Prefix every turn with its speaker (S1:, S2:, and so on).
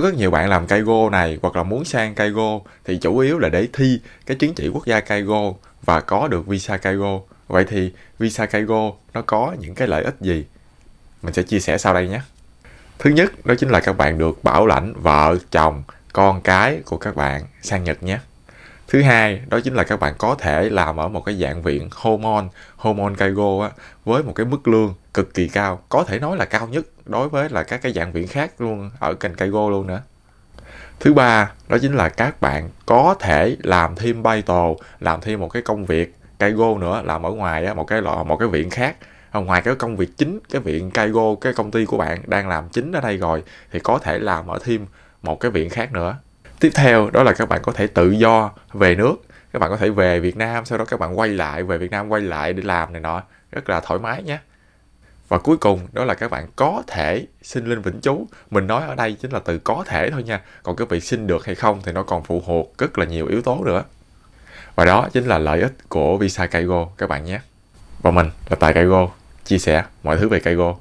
S1: có rất nhiều bạn làm Kaigo này hoặc là muốn sang Kaigo thì chủ yếu là để thi cái chứng chỉ quốc gia Kaigo và có được visa Kaigo. Vậy thì visa Kaigo nó có những cái lợi ích gì? Mình sẽ chia sẻ sau đây nhé. Thứ nhất, đó chính là các bạn được bảo lãnh vợ, chồng, con cái của các bạn sang Nhật nhé thứ hai đó chính là các bạn có thể làm ở một cái dạng viện hormone hormone home on Kaigo á, với một cái mức lương cực kỳ cao có thể nói là cao nhất đối với là các cái dạng viện khác luôn ở kênh Kaigo luôn nữa thứ ba đó chính là các bạn có thể làm thêm bay tồ làm thêm một cái công việc Kaigo nữa làm ở ngoài á, một cái loại một cái viện khác ngoài cái công việc chính cái viện Kaigo cái công ty của bạn đang làm chính ở đây rồi thì có thể làm ở thêm một cái viện khác nữa tiếp theo đó là các bạn có thể tự do về nước các bạn có thể về Việt Nam sau đó các bạn quay lại về Việt Nam quay lại để làm này nọ rất là thoải mái nhé và cuối cùng đó là các bạn có thể xin lên vĩnh trú mình nói ở đây chính là từ có thể thôi nha còn các vị xin được hay không thì nó còn phụ thuộc rất là nhiều yếu tố nữa và đó chính là lợi ích của visa Caigo các bạn nhé và mình là Tài Caigo chia sẻ mọi thứ về Caigo